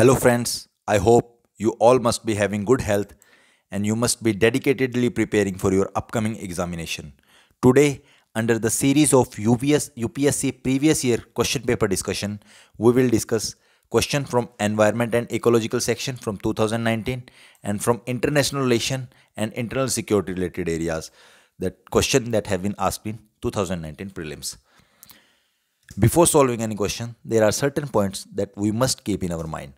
Hello friends, I hope you all must be having good health and you must be dedicatedly preparing for your upcoming examination. Today, under the series of UPS, UPSC previous year question paper discussion, we will discuss question from environment and ecological section from 2019 and from international relation and internal security related areas that question that have been asked in 2019 prelims. Before solving any question, there are certain points that we must keep in our mind.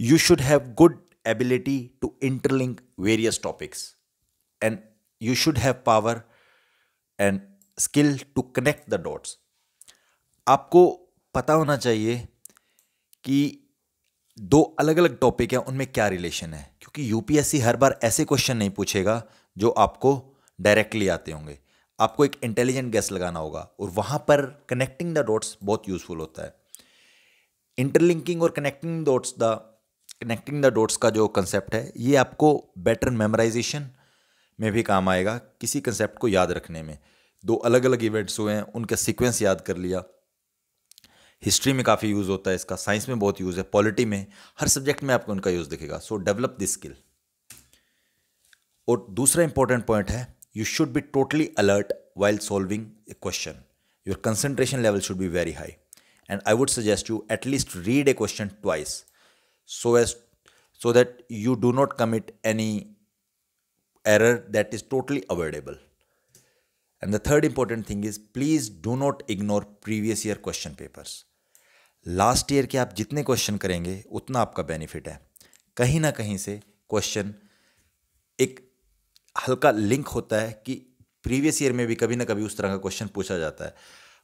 You should have good ability to interlink various topics and you should have power and skill to connect the dots आपको पता होना चाहिए कि दो अलग अलग topic हैं उनमें क्या रिलेशन है क्योंकि यूपीएससी हर बार ऐसे क्वेश्चन नहीं पूछेगा जो आपको डायरेक्टली आते होंगे आपको एक इंटेलिजेंट गैस लगाना होगा और वहाँ पर कनेक्टिंग द डॉट्स बहुत यूजफुल होता है इंटरलिंकिंग और connecting dots the connecting the dots का जो कंसेप्ट है ये आपको बेटर मेमोराइजेशन में भी काम आएगा किसी कंसेप्ट को याद रखने में दो अलग अलग इवेंट्स हुए हैं उनका सीक्वेंस याद कर लिया हिस्ट्री में काफ़ी यूज़ होता है इसका साइंस में बहुत यूज़ है पॉलिटी में हर सब्जेक्ट में आपको उनका यूज़ दिखेगा सो डेवलप दिस स्किल और दूसरा इंपॉर्टेंट पॉइंट है you should be totally alert while solving a question your concentration level should be very high and I would suggest you at least read a question twice so as so that you do not commit any error that is totally avoidable. And the third important thing is please do not ignore previous year question papers. Last year के आप जितने question करेंगे उतना आपका benefit है कहीं ना कहीं से क्वेश्चन एक हल्का लिंक होता है कि प्रीवियस ईयर में भी कभी ना कभी उस तरह का क्वेश्चन पूछा जाता है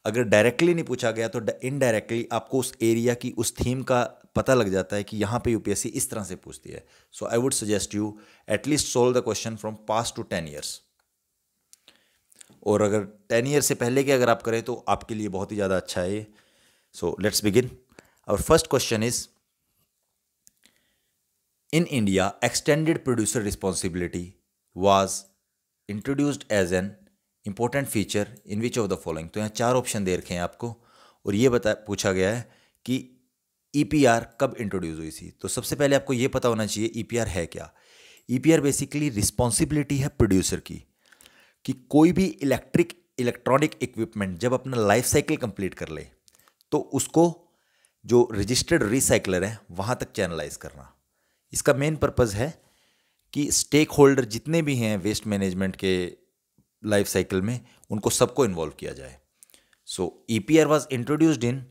अगर डायरेक्टली नहीं पूछा गया तो इनडायरेक्टली आपको उस एरिया की उस थीम का पता लग जाता है कि यहाँ पे यूपीएससी इस तरह से पूछती है so I would suggest you at least solve the question from past two ten years और अगर टेन ईयर से पहले के अगर आप करें तो आपके लिए बहुत ही ज़्यादा अच्छा है सो लेट्स बिगिन और first question is in India extended producer responsibility was introduced as an important feature in which of the following तो यहाँ चार ऑप्शन दे रखे हैं आपको और ये बता पूछा गया है कि ई e कब इंट्रोड्यूस हुई थी तो सबसे पहले आपको ये पता होना चाहिए ई e है क्या ई बेसिकली रिस्पॉन्सिबिलिटी है प्रोड्यूसर की कि कोई भी इलेक्ट्रिक इलेक्ट्रॉनिक इक्विपमेंट जब अपना लाइफ साइकिल कंप्लीट कर ले तो उसको जो रजिस्टर्ड रिसाइकलर है वहाँ तक चैनलाइज करना इसका मेन पर्पज़ है कि स्टेक होल्डर जितने भी हैं वेस्ट मैनेजमेंट के लाइफ साइकिल में उनको सबको इन्वॉल्व किया जाए so E P R was introduced in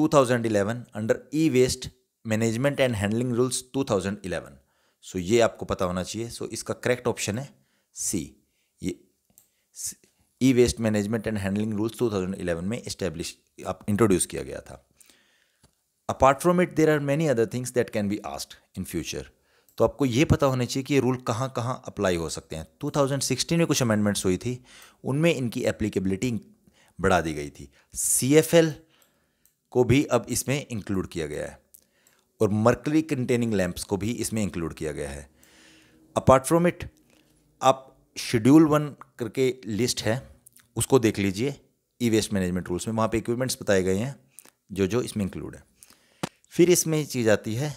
2011 under E waste management and handling rules 2011 so ये आपको पता होना चाहिए सो so, इसका करेक्ट ऑप्शन है सी ये E waste management and handling rules 2011 में इस्टेब्लिश आप इंट्रोड्यूस किया गया था apart from it there are many other things that can be asked in future तो आपको ये पता होना चाहिए कि ये रूल कहाँ कहाँ अप्लाई हो सकते हैं 2016 में कुछ अमेंडमेंट्स हुई थी उनमें इनकी एप्लीकेबिलिटी बढ़ा दी गई थी सी को भी अब इसमें इंक्लूड किया गया है और मर्कली कंटेनिंग लैंप्स को भी इसमें इंक्लूड किया गया है अपार्ट फ्रॉम इट आप शेड्यूल वन करके लिस्ट है उसको देख लीजिए ई वेस्ट मैनेजमेंट रूल्स में वहाँ पे इक्विपमेंट्स बताए गए हैं जो जो इसमें इंक्लूड है फिर इसमें चीज़ आती है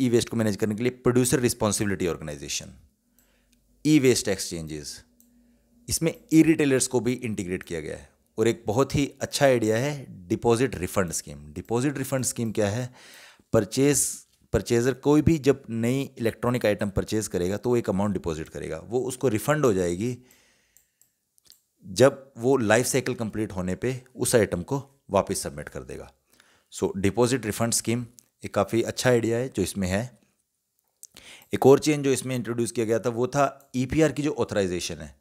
ई वेस्ट को मैनेज करने के लिए producer responsibility organization E waste exchanges इसमें ई रिटेलर्स को भी इंटीग्रेट किया गया है और एक बहुत ही अच्छा आइडिया है deposit refund scheme deposit refund scheme क्या है परचेज परचेजर कोई भी जब नई इलेक्ट्रॉनिक आइटम परचेज करेगा तो वो एक अमाउंट डिपॉजिट करेगा वो उसको रिफंड हो जाएगी जब वो लाइफ साइकिल कंप्लीट होने पे उस आइटम को वापस सबमिट कर देगा सो डिपॉजिट रिफंड स्कीम ये काफ़ी अच्छा आइडिया है जो इसमें है एक और चेंज जो इसमें इंट्रोड्यूस किया गया था वो था ई e की जो ऑथराइजेशन है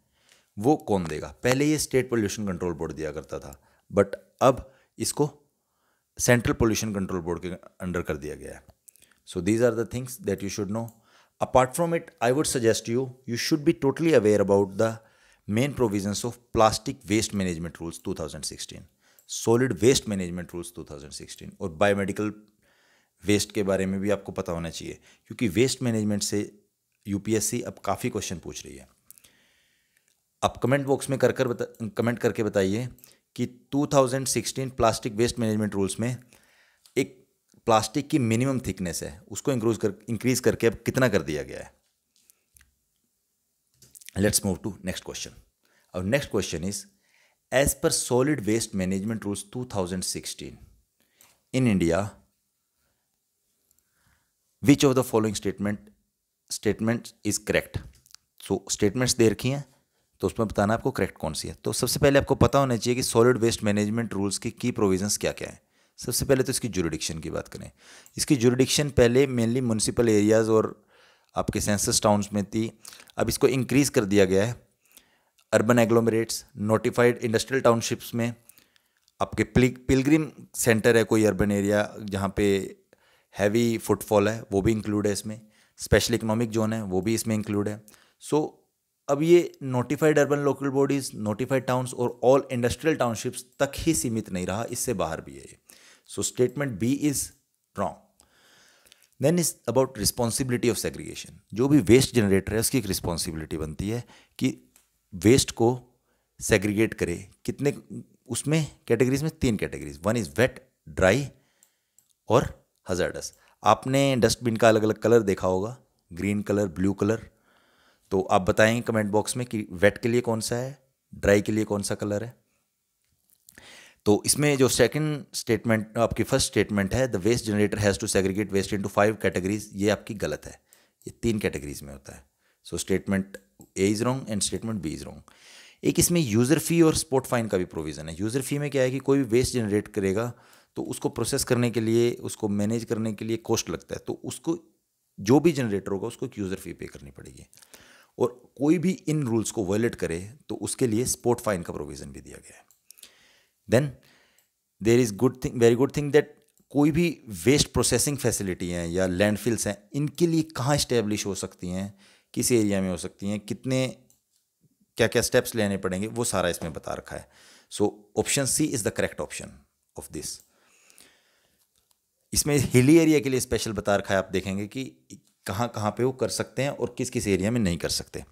वो कौन देगा पहले ये स्टेट पोल्यूशन कंट्रोल बोर्ड दिया करता था बट अब इसको सेंट्रल पोल्यूशन कंट्रोल बोर्ड के अंडर कर दिया गया है so these are the things that you should know apart from it I would suggest you you should be totally aware about the main provisions of plastic waste management rules 2016 solid waste management rules 2016 और biomedical waste के बारे में भी आपको पता होना चाहिए क्योंकि वेस्ट मैनेजमेंट से यूपीएससी अब काफ़ी क्वेश्चन पूछ रही है आप कमेंट बॉक्स में कर कर बता कमेंट करके बताइए कि 2016 प्लास्टिक वेस्ट मैनेजमेंट रूल्स में एक प्लास्टिक की मिनिमम थिकनेस है उसको इंक्रूज कर इंक्रीज करके अब कितना कर दिया गया है let's move to next question और next question is as per solid waste management rules 2016 in India which of the following statement statement is correct so statements दे रखी हैं तो उसमें बताना आपको करेक्ट कौन सी है तो सबसे पहले आपको पता होना चाहिए कि सॉलिड वेस्ट मैनेजमेंट रूल्स की की प्रोविजंस क्या क्या है सबसे पहले तो इसकी जुरिडिक्शन की बात करें इसकी जुरिडिक्शन पहले मेनली म्यूनसिपल एरियाज़ और आपके सेंसस टाउन्स में थी अब इसको इंक्रीज़ कर दिया गया है urban agglomerates notified industrial townships में आपके पिलग्रिम सेंटर है कोई अर्बन एरिया जहाँ पे हैवी फुटफॉल है वो भी इंक्लूड है इसमें स्पेशल इकोनॉमिक जोन है वो भी इसमें इंक्लूड है सो so, अब ये notified urban local bodies notified towns और ऑल इंडस्ट्रियल टाउनशिप्स तक ही सीमित नहीं रहा इससे बाहर भी है so statement B is wrong then is about responsibility of segregation जो भी वेस्ट जनरेटर है उसकी एक रिस्पॉन्सिबिलिटी बनती है कि वेस्ट को सेग्रीगेट करे कितने उसमें कैटेगरीज में तीन categories one is wet dry और हज़ार्डस आपने डस्टबिन का अलग अलग कलर देखा होगा ग्रीन कलर ब्लू कलर तो आप बताएंगे कमेंट बॉक्स में कि वेट के लिए कौन सा है ड्राई के लिए कौन सा कलर है तो इसमें जो सेकंड स्टेटमेंट आपकी फर्स्ट स्टेटमेंट है the waste generator has to segregate waste into five categories ये आपकी गलत है ये तीन कैटेगरीज में होता है so statement A is wrong and statement B is wrong एक इसमें यूज़र फी और स्पोर्ट फाइन का भी प्रोविज़न है यूज़र फी में क्या है कि कोई भी वेस्ट जनरेट करेगा तो उसको प्रोसेस करने के लिए उसको मैनेज करने के लिए कॉस्ट लगता है तो उसको जो भी जनरेटर होगा उसको एक यूज़र फी पे करनी पड़ेगी और कोई भी इन रूल्स को वायलेट करे तो उसके लिए स्पोर्ट फाइन का प्रोविज़न भी दिया गया है then there is good thing very good thing that कोई भी वेस्ट प्रोसेसिंग फैसिलिटी हैं या लैंडफिल्स हैं इनके लिए कहाँ इस्टेब्लिश हो सकती हैं किस एरिया में हो सकती हैं कितने क्या क्या स्टेप्स लेने पड़ेंगे वो सारा इसमें बता रखा है so option C is the correct option of this इसमें हिली एरिया के लिए स्पेशल बता रखा है आप देखेंगे कि कहाँ कहाँ पे वो कर सकते हैं और किस किस एरिया में नहीं कर सकते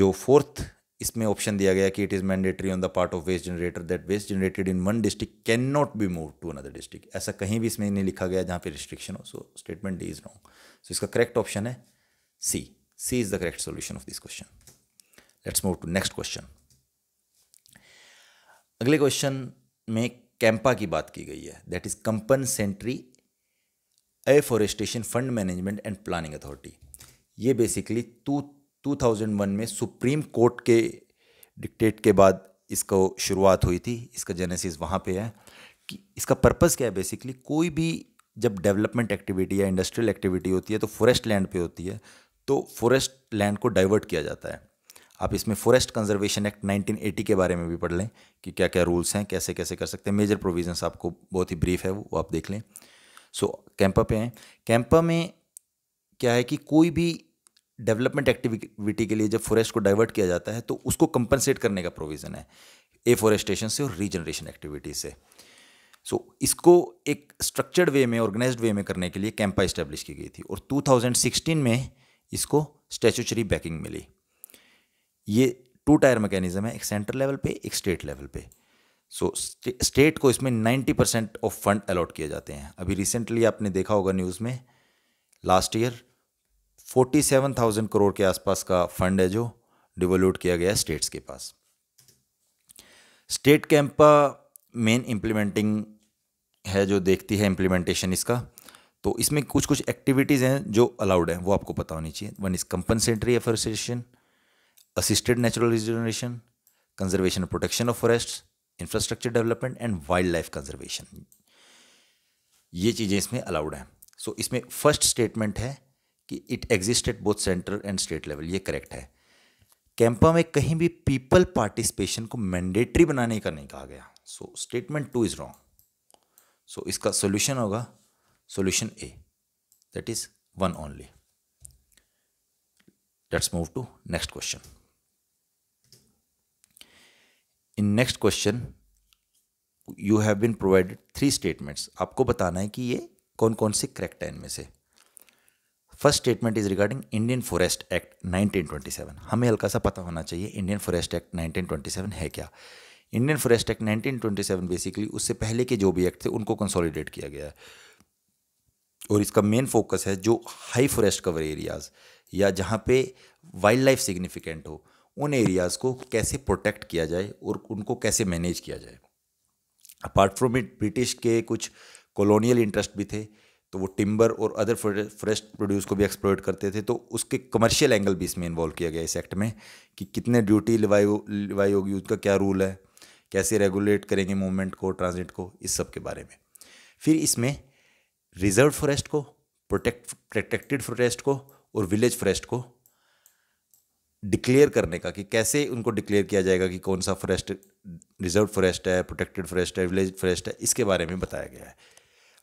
जो फोर्थ इसमें ऑप्शन दिया गया कि it is mandatory on the part of waste generator that waste generated in one district can not be move to another district ऐसा कहीं भी इसमें नहीं लिखा गया जहाँ पे रिस्ट्रिक्शन हो so statement D is wrong so इसका करेक्ट ऑप्शन है C C is the correct solution of this question let's move to next question अगले क्वेश्चन में कैंपा की बात की गई है that is compensatory afforestation fund management and planning authority ये basically two two thousand one में सुप्रीम कोर्ट के डिक्टेट के बाद इसको शुरुआत हुई थी इसका जेनेसिस वहाँ पे है कि इसका पर्पज़ क्या है बेसिकली कोई भी जब डेवलपमेंट एक्टिविटी या इंडस्ट्रियल एक्टिविटी होती है तो फॉरेस्ट लैंड पे होती है तो फॉरेस्ट लैंड को डाइवर्ट किया जाता है आप इसमें फॉरेस्ट कंजर्वेशन एक्ट 1980 के बारे में भी पढ़ लें कि क्या क्या रूल्स हैं कैसे कैसे कर सकते हैं मेजर प्रोविजंस आपको बहुत ही ब्रीफ है वो आप देख लें सो कैंपा पे हैं कैंपा में क्या है कि कोई भी डेवलपमेंट एक्टिविटी के लिए जब फॉरेस्ट को डाइवर्ट किया जाता है तो उसको कंपनसेट करने का प्रोविज़न है एफॉरेस्टेशन से और रीजनरेशन एक्टिविटी से सो so, इसको एक स्ट्रक्चर्ड वे में ऑर्गेनाइज्ड वे में करने के लिए कैंपा इस्टेब्लिश की गई थी और 2016 में इसको स्टैचुचरी बैकिंग मिली ये टू टायर मैकेनिज्म है एक सेंट्रल लेवल पे एक स्टेट लेवल पे सो so, स्टेट को इसमें 90 परसेंट ऑफ फंड अलॉट किए जाते हैं अभी रिसेंटली आपने देखा होगा न्यूज़ में लास्ट ईयर 47,000 करोड़ के आसपास का फंड है जो डिवोल्यूट किया गया है स्टेट्स के पास स्टेट कैंप का मेन इम्प्लीमेंटिंग है जो देखती है इम्प्लीमेंटेशन इसका तो इसमें कुछ कुछ एक्टिविटीज़ हैं जो अलाउड हैं वो आपको पता होनी चाहिए one is compensatory afforestation assisted natural regeneration conservation and protection of forest infrastructure development and wildlife conservation ये चीज़ें इसमें अलाउड हैं सो so, इसमें फर्स्ट स्टेटमेंट है कि it exist at both central and state level ये correct है CAMPA में कहीं भी पीपल पार्टिसिपेशन को मैंडेटरी बनाने का नहीं कहा गया so statement two is wrong so इसका सोल्यूशन होगा solution A that is one only let's move to next question in next question you have been provided three statements आपको बताना है कि ये कौन कौन से करेक्ट है इनमें से first statement is regarding Indian forest act 1927 हमें हल्का सा पता होना चाहिए इंडियन फॉरेस्ट एक्ट 1927 है क्या इंडियन फॉरेस्ट एक्ट 1927 बेसिकली उससे पहले के जो भी एक्ट थे उनको कंसोलिडेट किया गया है और इसका मेन फोकस है जो हाई फॉरेस्ट कवर एरियाज़ या जहाँ पे वाइल्ड लाइफ सिग्निफिकेंट हो उन एरियाज़ को कैसे प्रोटेक्ट किया जाए और उनको कैसे मैनेज किया जाए अपार्ट फ्रॉम इट ब्रिटिश के कुछ कॉलोनियल इंटरेस्ट भी थे तो वो टिम्बर और अदर फॉरेस्ट प्रोड्यूस को भी एक्सप्लोर्ट करते थे तो उसके कमर्शियल एंगल भी इसमें इन्वॉल्व किया गया इस एक्ट में कि कितने ड्यूटी लिवाई लिवाई होगी उसका क्या रूल है कैसे रेगुलेट करेंगे मूवमेंट को ट्रांजिट को इस सब के बारे में फिर इसमें रिजर्व फॉरेस्ट को प्रोटेक्ट प्रोटेक्टेड फॉरेस्ट को और विलेज फॉरेस्ट को डिक्लेयर करने का कि कैसे उनको डिक्लेयर किया जाएगा कि कौन सा फॉरेस्ट रिजर्व फॉरेस्ट है प्रोटेक्टेड फॉरेस्ट है विलेज फॉरेस्ट है इसके बारे में बताया गया है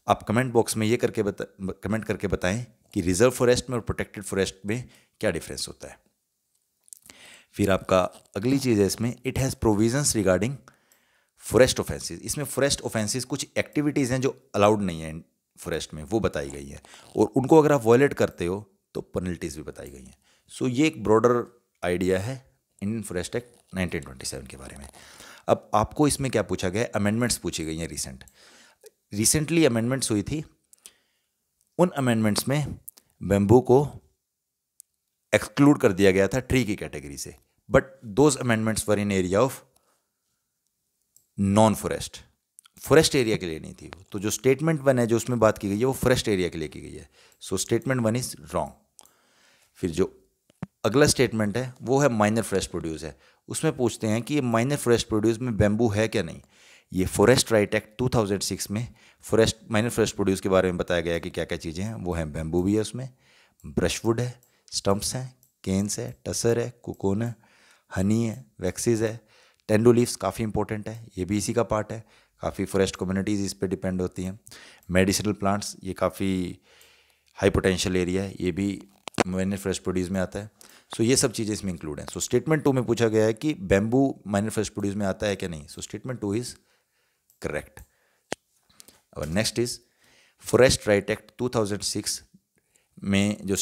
आप कमेंट बॉक्स में ये करके बता कमेंट करके बताएं कि रिजर्व फॉरेस्ट में और प्रोटेक्टेड फॉरेस्ट में क्या डिफरेंस होता है फिर आपका अगली चीज़ है इसमें it has provisions regarding forest offences इसमें फॉरेस्ट ऑफेंसिस कुछ एक्टिविटीज़ हैं जो अलाउड नहीं है फॉरेस्ट में वो बताई गई हैं और उनको अगर आप वॉयलेट करते हो तो पेनल्टीज़ भी बताई गई हैं सो so, ये एक ब्रॉडर आइडिया है इंडियन फॉरेस्ट एक्ट 1927 के बारे में अब आपको इसमें क्या पूछा गया अमेंडमेंट्स पूछी गई हैं रिसेंट रिसेंटली अमेंडमेंट्स हुई थी उन अमेंडमेंट्स में बेम्बू को एक्सक्लूड कर दिया गया था ट्री की कैटेगरी से but those amendments were in area of non forest forest area के लिए नहीं थी तो जो स्टेटमेंट वन है जो उसमें बात की गई है वो फॉरेस्ट एरिया के लिए की गई है so statement one is wrong फिर जो अगला स्टेटमेंट है वो है माइनर फ्रेश प्रोड्यूस है उसमें पूछते हैं कि ये माइनर फॉरेस्ट प्रोड्यूस में बेम्बू है क्या नहीं ये फॉरेस्ट राइट एक्ट 2006 में फॉरेस्ट माइनर फॉरेस्ट प्रोड्यूस के बारे में बताया गया कि क्या क्या चीज़ें हैं वो हैं बेम्बू भी है उसमें ब्रशवुड है स्टम्प्स हैं केन्स है टसर है कोकोन है हनी है वैक्सीज है टेंडो लीव्स काफ़ी इंपॉर्टेंट है ये भी इसी का पार्ट है काफ़ी फॉरेस्ट कम्युनिटीज़ इस पर डिपेंड होती हैं मेडिसिनल प्लांट्स ये काफ़ी हाई पोटेंशियल एरिया है ये भी माइनर फ्रेश प्रोड्यूस में आता है सो so, ये सब चीज़ें इसमें इंक्लूड हैं सो स्टेटमेंट टू में पूछा गया है कि बैम्बू माइनर फर्स्ट प्रोड्यूस में आता है क्या नहीं so statement two is correct और next is forest right act 2006 में जो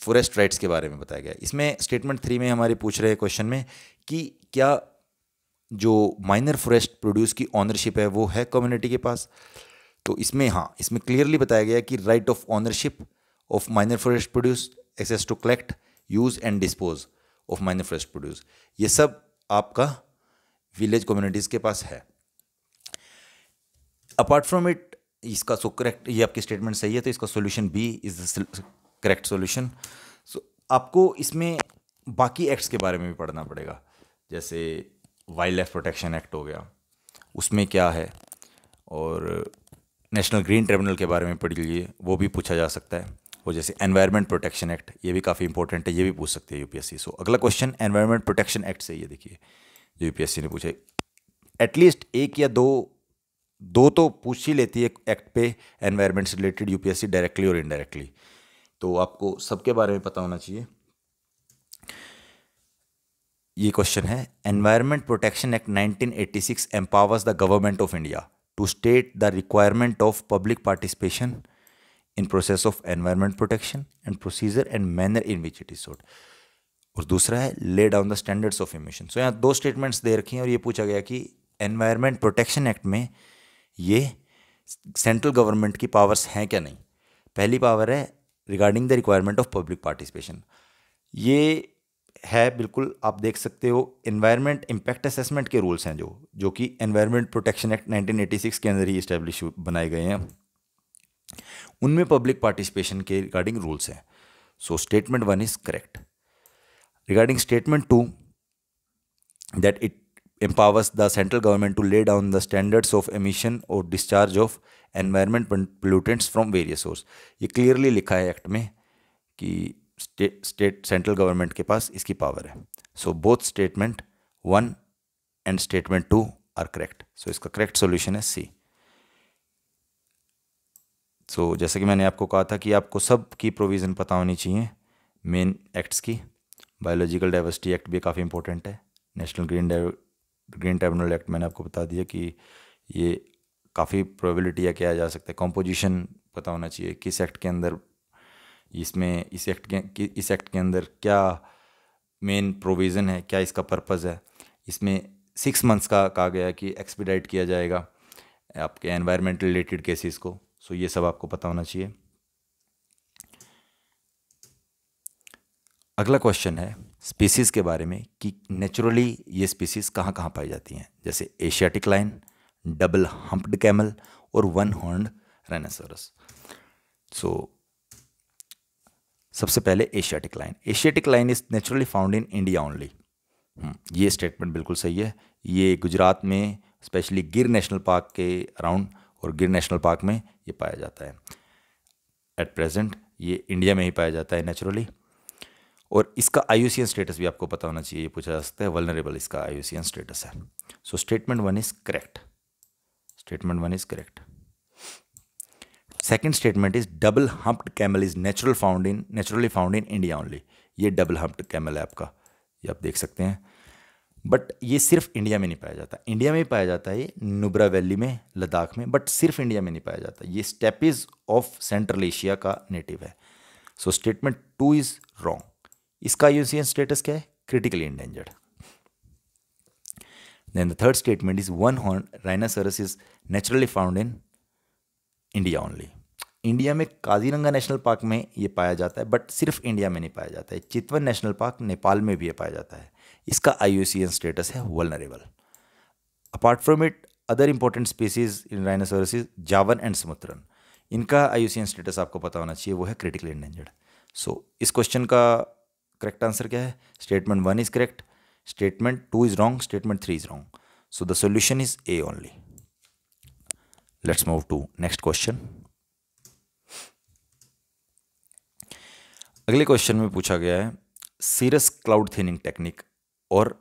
फॉरेस्ट राइट्स के बारे में बताया गया इसमें स्टेटमेंट थ्री में हमारे पूछ रहे हैं क्वेश्चन में कि क्या जो माइनर फॉरेस्ट प्रोड्यूस की ऑनरशिप है वो है कम्युनिटी के पास तो इसमें हाँ इसमें क्लियरली बताया गया कि right of ownership of minor forest produce access to collect use and dispose of minor fresh produce ये सब आपका विलेज कम्युनिटीज़ के पास है अपार्ट फ्रॉम इट इसका सो करेक्ट ये आपकी स्टेटमेंट सही है तो इसका solution B is the correct solution so आपको इसमें बाकी एक्ट्स के बारे में भी पढ़ना पड़ेगा जैसे वाइल्ड लाइफ प्रोटेक्शन एक्ट हो गया उसमें क्या है और नेशनल ग्रीन ट्रिब्यूनल के बारे में पढ़ लीजिए वो भी पूछा जा सकता है और जैसे एनवायरमेंट प्रोटेक्शन एक्ट ये भी काफ़ी इंपॉर्टेंट है ये भी पूछ सकते हैं यूपीएससी सो अगला क्वेश्चन एनवायरमेंट प्रोटेक्शन एक्ट से ये देखिए जो यूपीएससी ने पूछा एटलीस्ट एक या दो दो तो पूछ ही लेती है एक्ट पे एनवायरमेंट से रिलेटेड यूपीएससी डायरेक्टली और इनडायरेक्टली तो आपको सबके बारे में पता होना चाहिए ये क्वेश्चन है environment protection act 1986 empowers the government of India to state the requirement of public participation in process of environment protection and procedure and manner in which it is sought और दूसरा है lay down the standards of emission so यहाँ दो statements दे रखी हैं और ये पूछा गया कि एनवायरमेंट प्रोटेक्शन एक्ट में ये सेंट्रल गवर्नमेंट की पावर्स हैं क्या नहीं पहली पावर है regarding the requirement of public participation ये है बिल्कुल आप देख सकते हो एनवायरमेंट इम्पैक्ट असेसमेंट के रूल्स हैं जो जो कि एनवायरमेंट प्रोटेक्शन एक्ट 1986 के अंदर ही इस्टेब्लिश बनाए गए हैं उनमें पब्लिक पार्टिसिपेशन के रिगार्डिंग रूल्स हैं so statement one is correct regarding statement two that it empowers the central government to lay down the standards of emission और discharge of environment pollutants from various source ये clearly लिखा है act में कि state central government के पास इसकी power है so both statement one and statement two are correct so इसका करेक्ट सोल्यूशन है सी सो so, जैसा कि मैंने आपको कहा था कि आपको सब की प्रोविज़न पता होनी चाहिए मेन एक्ट्स की बायोलॉजिकल डाइवर्सिटी एक्ट भी काफ़ी इंपॉर्टेंट है national green green tribunal act मैंने आपको बता दिया कि ये काफ़ी प्रोबेबिलिटी या क्या जा सकता है कॉम्पोजिशन पता होना चाहिए किस एक्ट के अंदर इसमें इस एक्ट के इस एक्ट के अंदर क्या मेन प्रोविज़न है क्या इसका पर्पज़ है इसमें सिक्स मंथ्स का कहा गया कि एक्सपीडाइट किया जाएगा आपके एनवायरमेंट रिलेटेड केसेस को सो ये सब आपको पता होना चाहिए अगला क्वेश्चन है स्पीसीज़ के बारे में कि नेचुरली ये स्पीसीज़ कहाँ कहाँ पाई जाती हैं जैसे Asiatic lion double humped camel और वन हॉर्न रेनासोरस सो सबसे पहले Asiatic lion Asiatic lion is naturally found in India only ये स्टेटमेंट बिल्कुल सही है ये गुजरात में स्पेशली गिर नेशनल पार्क के अराउंड और गिर नेशनल पार्क में ये पाया जाता है एट प्रेजेंट ये इंडिया में ही पाया जाता है नेचुरली और इसका आई स्टेटस भी आपको पता होना चाहिए ये पूछा जा सकता है वलनरेबल इसका आई स्टेटस है so statement one is correct statement one is correct second statement is double humped camel is natural found in naturally found in India only ये डबल हम्प्ड कैमल है आपका ये आप देख सकते हैं बट ये सिर्फ इंडिया में नहीं पाया जाता इंडिया में ही पाया जाता है ये नुब्रा वैली में लद्दाख में बट सिर्फ इंडिया में नहीं पाया जाता ये स्टेपिज ऑफ सेंट्रल एशिया का नेटिव है so statement two is wrong इसका यूसीएन स्टेटस क्या है critically endangered then the third statement is one horn rhinoceros is naturally found in India only India में काजीरंगा नेशनल पार्क में ये पाया जाता है बट सिर्फ इंडिया में नहीं पाया जाता है चितवन नेशनल पार्क नेपाल में भी ये पाया जाता है इसका आई स्टेटस है vulnerable apart from it other important species in rhinoceros Javan and Sumatran इनका आई स्टेटस आपको पता होना चाहिए वो है क्रिटिकली इंडेंजर्ड सो इस क्वेश्चन का करेक्ट आंसर क्या है statement one is correct statement two is wrong statement three is wrong so the solution is A only let's move to next question अगले क्वेश्चन में पूछा गया है सीरस क्लाउड थिनिंग टेक्निक और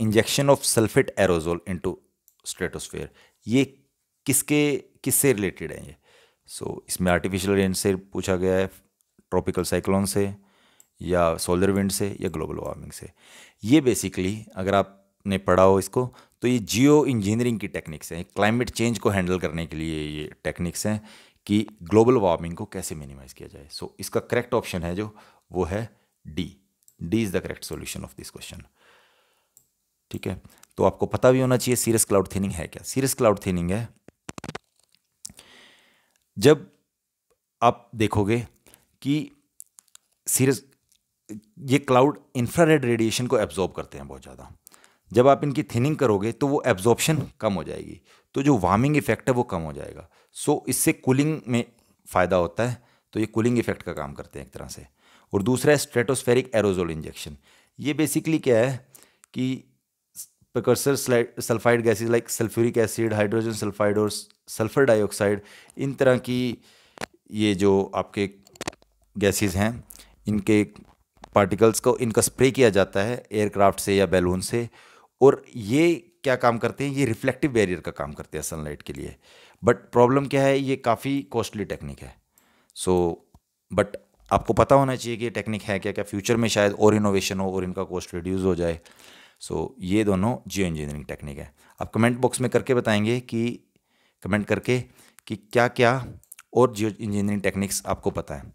injection of sulphate aerosol into stratosphere ये किसके किससे related है ये सो so, इसमें आर्टिफिशियल रेन से पूछा गया है ट्रॉपिकल साइक्लोन से या सोलर विंड से या ग्लोबल वार्मिंग से ये बेसिकली अगर आपने पढ़ा हो इसको तो ये जियो इंजीनियरिंग की टेक्निक्स हैं क्लाइमेट चेंज को हैंडल करने के लिए ये टेक्निक्स हैं कि ग्लोबल वार्मिंग को कैसे मिनिमाइज किया जाए सो so, इसका करेक्ट ऑप्शन है जो वो है D D is the correct solution of this question ठीक है तो आपको पता भी होना चाहिए सीरियस क्लाउड थिनिंग है क्या सीरियस क्लाउड थिनिंग है जब आप देखोगे कि सीरियस ये क्लाउड इंफ्रारेड रेडिएशन को एब्जॉर्ब करते हैं बहुत ज़्यादा जब आप इनकी थिनिंग करोगे तो वो एब्जॉर्प्शन कम हो जाएगी तो जो वार्मिंग इफेक्ट है वो कम हो जाएगा सो so, इससे कूलिंग में फ़ायदा होता है तो ये कूलिंग इफेक्ट का काम करते हैं एक तरह से और दूसरा है स्ट्रेटोस्फेरिक एरोजोल इंजेक्शन ये बेसिकली क्या है कि precursor sulphide gases like sulphuric acid hydrogen sulphide और सल्फर डाइऑक्साइड इन तरह की ये जो आपके गैसेज हैं इनके पार्टिकल्स को इनका स्प्रे किया जाता है एयरक्राफ्ट से या बैलून से और ये क्या काम करते हैं ये रिफ्लेक्टिव बैरियर का काम करते हैं सनलाइट के लिए बट प्रॉब्लम क्या है ये काफ़ी कॉस्टली टेक्निक है सो so, बट आपको पता होना चाहिए कि ये टेक्निक है क्या क्या फ्यूचर में शायद और इनोवेशन हो और इनका कॉस्ट रिड्यूस हो जाए सो so, ये दोनों जियो इंजीनियरिंग टेक्निक है आप कमेंट बॉक्स में करके बताएंगे कि कमेंट करके कि क्या क्या और जियो इंजीनियरिंग टेक्निक्स आपको पता है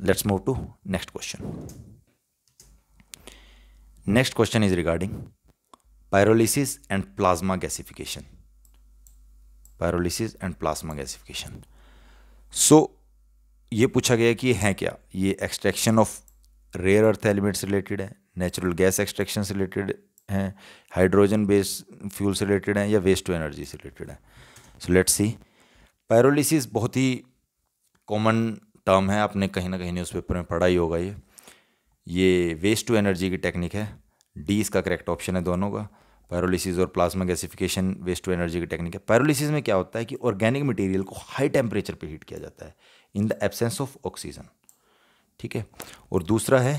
let's move to next question next question is regarding pyrolysis and plasma gasification pyrolysis and plasma gasification so ये पूछा गया कि ये है क्या ये extraction of rare earth elements related है नेचुरल गैस एक्सट्रैक्शन से रिलेटेड हैं हाइड्रोजन बेस्ड फ्यूल से रिलेटेड हैं या वेस्ट टू एनर्जी से रिलेटेड हैं सो लेट्स सी पैरोलिसिस बहुत ही कॉमन टर्म है आपने कहीं ना कहीं न्यूज़पेपर में पढ़ा ही होगा ये ये वेस्ट टू एनर्जी की टेक्निक है डी इसका करेक्ट ऑप्शन है दोनों का पैरोलिसिस और plasma gasification waste to energy की टेक्निक है पैरोलिसिस में क्या होता है कि ऑर्गेनिक मटेरियल को हाई टेम्परेचर पर हीट किया जाता है in the absence of oxygen ठीक है और दूसरा है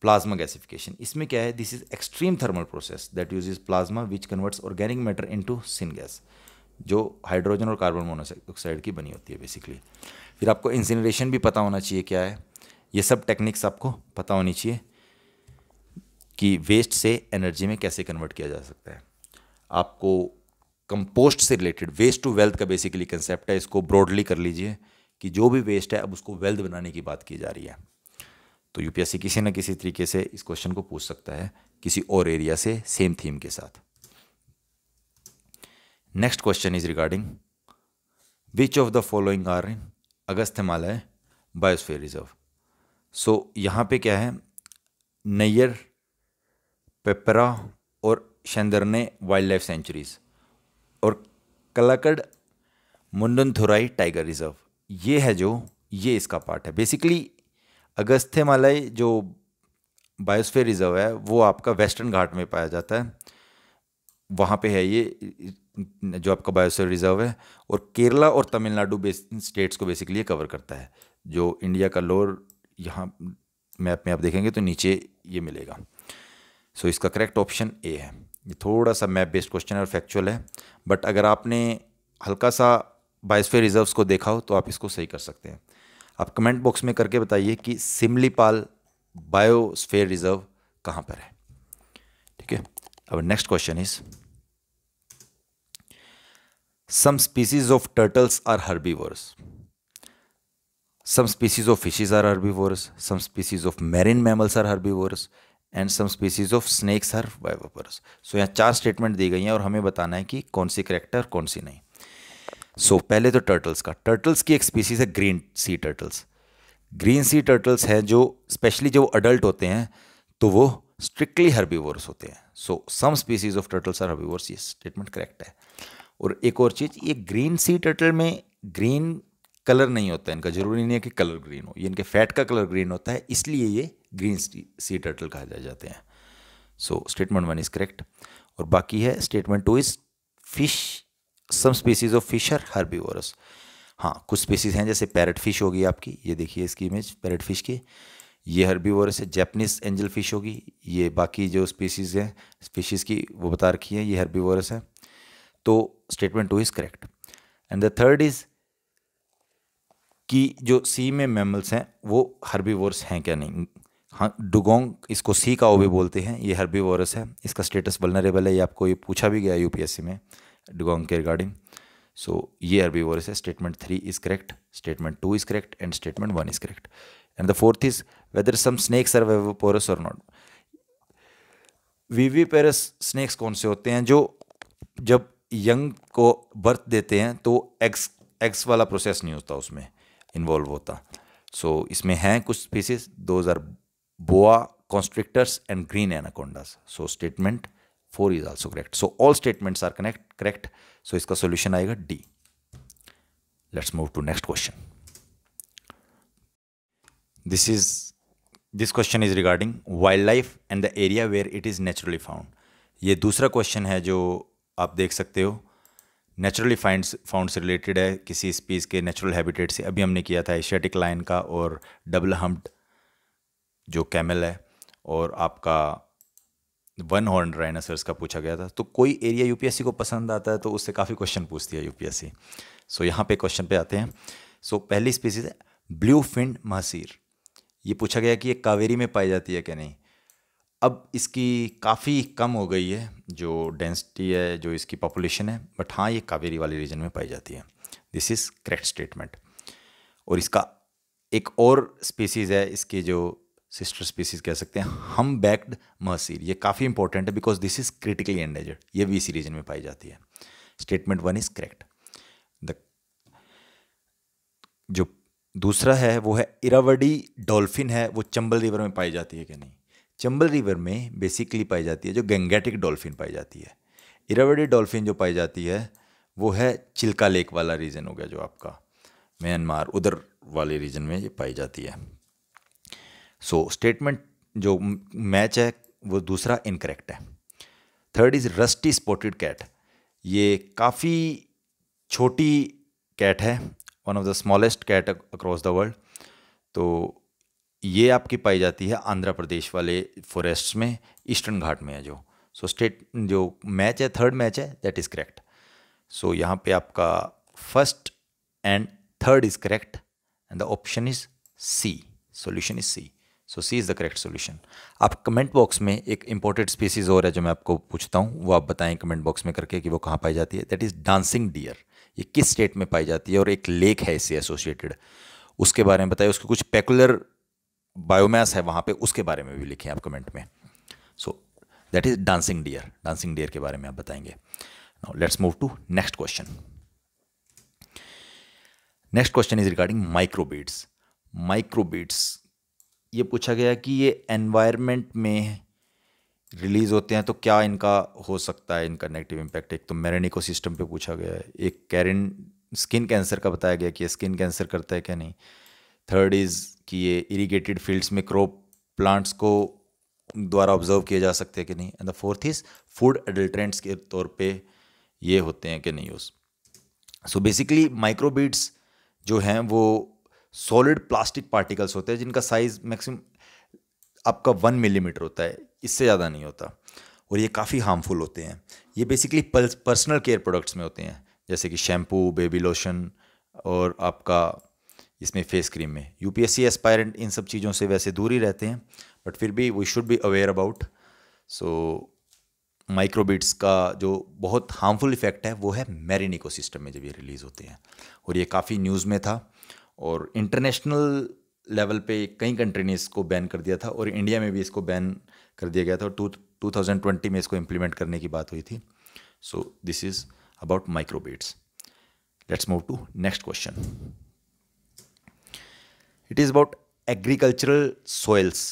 प्लाज्मा गैसिफिकेशन इसमें क्या है this is extreme thermal process that use plasma which converts organic matter into syngas जो हाइड्रोजन और कार्बन मोनोऑक्साइड की बनी होती है बेसिकली फिर आपको इंसिनरेशन भी पता होना चाहिए क्या है ये सब टेक्निक्स आपको पता होनी चाहिए कि वेस्ट से एनर्जी में कैसे कन्वर्ट किया जा सकता है आपको कंपोस्ट से रिलेटेड वेस्ट टू वेल्थ का बेसिकली कंसेप्ट है इसको ब्रॉडली कर लीजिए कि जो भी वेस्ट है अब उसको वेल्थ बनाने की बात की जा रही है तो यूपीएससी किसी न किसी तरीके से इस क्वेश्चन को पूछ सकता है किसी और एरिया से सेम थीम के साथ next question is regarding which of the following are in Agasthyamalai biosphere reserve so यहाँ पे क्या है नैयर पेपरा और शेंदरने वाइल्ड लाइफ सेंचुरीज और कलाकड़ मुंडन थुराई टाइगर रिजर्व ये है जो ये इसका पार्ट है बेसिकली अगस्थ्य मलाई जो बायोस्फेयर रिजर्व है वो आपका वेस्टर्न घाट में पाया जाता है वहाँ पे है ये जो आपका बायोस्फेयर रिजर्व है और केरला और तमिलनाडु स्टेट्स को बेसिकली कवर करता है जो इंडिया का लोअर यहाँ मैप में आप देखेंगे तो नीचे ये मिलेगा सो so, इसका करेक्ट ऑप्शन ए है ये थोड़ा सा मैप बेस्ड क्वेश्चन और फैक्चुअल है बट अगर आपने हल्का सा बायोस्फीयर रिजर्व्स को देखा हो तो आप इसको सही कर सकते हैं आप कमेंट बॉक्स में करके बताइए कि सिमलीपाल बायोस्फेयर रिजर्व कहां पर है ठीक है अब next question is some species of turtles are herbivores some species of fishes are some species of marine marine are are herbivores and some species of snakes are viviparous so यहाँ चार statement दी गई हैं और हमें बताना है कि कौन सी करेक्ट है और कौन सी नहीं सो so, पहले तो टर्टल्स का टर्टल्स की एक स्पीसीज है green sea turtles green sea turtles हैं जो स्पेशली जो अडल्ट होते हैं तो वो स्ट्रिक्टली हर्बीवर्स होते हैं so some species of turtles are herbivores ये स्टेटमेंट करेक्ट है और एक और चीज़ ये ग्रीन सी टर्टल में ग्रीन कलर नहीं होता इनका जरूरी नहीं है कि कलर ग्रीन हो ये इनके फैट का कलर ग्रीन होता है इसलिए ये ग्रीन सी टर्टल कहा जा जाते हैं so statement one is correct और बाकी है statement two is fish some species of fish are herbivorous हाँ कुछ स्पीसीज हैं जैसे पैरट फिश होगी आपकी ये देखिए इसकी इमेज पैरट फिश की ये हर्बीवोरस है जैपनीज एंजल फिश होगी ये बाकी जो स्पीसीज हैं स्पीसीज की वो बता रखी हैं ये हर्बीवोरस है तो statement two is correct and the third is कि जो सी में मैमल्स हैं वो हर्बीवोरस हैं क्या नहीं हाँ डुगोंग इसको सी का ओ भी बोलते हैं ये हर्बीवोरस है इसका स्टेटस वलनरेबल है ये आपको ये पूछा भी गया यूपीएससी में डुगोंग के रिगार्डिंग सो ये अरबी वोरस है statement three is correct statement two is correct and statement one is correct and the fourth is whether some snakes are oviparous और नॉट वीवी पेरस स्नेक्स कौन से होते हैं जो जब यंग को बर्थ देते हैं तो एग्स एग्स वाला प्रोसेस नहीं होता उसमें इन्वॉल्व होता सो so, इसमें हैं कुछ species those are boa constrictors and green anacondas so statement four is also correct so all statements are connect correct so इसका सोल्यूशन आएगा D let's move to next question this is this question is regarding wildlife and the area where it is naturally found ये दूसरा question है जो आप देख सकते हो नेचुरली फाइंड फाउंड से रिलेटेड है किसी स्पीज के नेचुरल हैबिटेट से अभी हमने किया था एशियाटिक लाइन का और डबल हम्प्ड जो कैमल है और आपका वन हॉर्न राइनासर्स का पूछा गया था तो कोई एरिया यूपीएससी को पसंद आता है तो उससे काफ़ी क्वेश्चन पूछती है यूपीएससी सो यहाँ पे क्वेश्चन पे आते हैं सो so, पहली स्पीसीज है ब्लू फिंड महसीर ये पूछा गया कि ये कावेरी में पाई जाती है क्या नहीं अब इसकी काफ़ी कम हो गई है जो डेंसिटी है जो इसकी पॉपुलेशन है बट हाँ ये कावेरी वाले रीजन में पाई जाती है दिस इज़ करेक्ट स्टेटमेंट और इसका एक और स्पीसीज़ है इसकी जो सिस्टर स्पीसीज कह सकते हैं हम बैक्ड महसीर ये काफ़ी इंपॉर्टेंट है because this is critically endangered ये भी इसी रीजन में पाई जाती है statement one is correct the जो दूसरा है वो है इरावडी डॉल्फिन है वो चंबल रिवर में पाई जाती है कि नहीं चंबल रिवर में बेसिकली पाई जाती है जो गंगेटिक डॉल्फिन पाई जाती है इरावडी डॉल्फिन जो पाई जाती है वो है चिल्का लेक वाला रीजन हो गया जो आपका म्यांमार उधर वाले रीजन में ये पाई जाती है सो स्टेटमेंट जो मैच है वो दूसरा इनकरेक्ट है third is rusty spotted cat ये काफ़ी छोटी कैट है one of the smallest cat across the world तो ये आपकी पाई जाती है आंध्र प्रदेश वाले फॉरेस्ट में ईस्टर्न घाट में है जो सो so स्टेट जो मैच है थर्ड मैच है दैट इज़ करेक्ट सो यहाँ पे आपका first and third is correct and the option is C solution is C so C is the correct solution आप कमेंट बॉक्स में एक important species और है जो मैं आपको पूछता हूँ वो आप बताएं कमेंट बॉक्स में करके कि वो कहाँ पाई जाती है दैट इज़ डांसिंग डियर ये किस स्टेट में पाई जाती है और एक लेक है इससे एसोसिएटेड उसके बारे में बताइए उसके कुछ पेकुलर बायोमास है वहाँ पे उसके बारे में भी लिखें आप कमेंट में so that is dancing deer dancing deer के बारे में आप बताएंगे let's move to next question next question is regarding microbeads microbeads ये पूछा गया कि ये एनवायरनमेंट में रिलीज़ होते हैं तो क्या इनका हो सकता है इनका नेगेटिव इम्पैक्ट एक तो मेरन इको सिस्टम पर पूछा गया है एक कैरिन स्किन कैंसर का बताया गया कि ये स्किन कैंसर करता है क्या नहीं थर्ड इज़ कि ये इरिगेटेड फील्ड्स में क्रॉप प्लांट्स को द्वारा ऑब्जर्व किए जा सकते हैं कि नहीं and the fourth is food adulterants के तौर पे ये होते हैं कि नहीं यूज़ सो बेसिकली माइक्रोबीड्स जो हैं वो सॉलिड प्लास्टिक पार्टिकल्स होते हैं जिनका साइज़ मैक्सिमम आपका वन मिलीमीटर होता है इससे ज़्यादा नहीं होता और ये काफ़ी हार्मफुल होते हैं ये बेसिकली पर्सनल केयर प्रोडक्ट्स में होते हैं जैसे कि शैम्पू बेबी लोशन और आपका इसमें फेस क्रीम में यूपीएससी एस्पायरेंट इन सब चीज़ों से वैसे दूर ही रहते हैं बट फिर भी we should be aware about so microbeads का जो बहुत हार्मफुल इफेक्ट है वो है मैरिन इकोसिस्टम में जब ये रिलीज़ होते हैं और ये काफ़ी न्यूज़ में था और इंटरनेशनल लेवल पे कई कंट्री ने इसको बैन कर दिया था और इंडिया में भी इसको बैन कर दिया गया था और टू टू थाउजेंड ट्वेंटी में इसको इम्प्लीमेंट करने की बात हुई थी so this is about microbeads let's move to next question it is about agricultural soils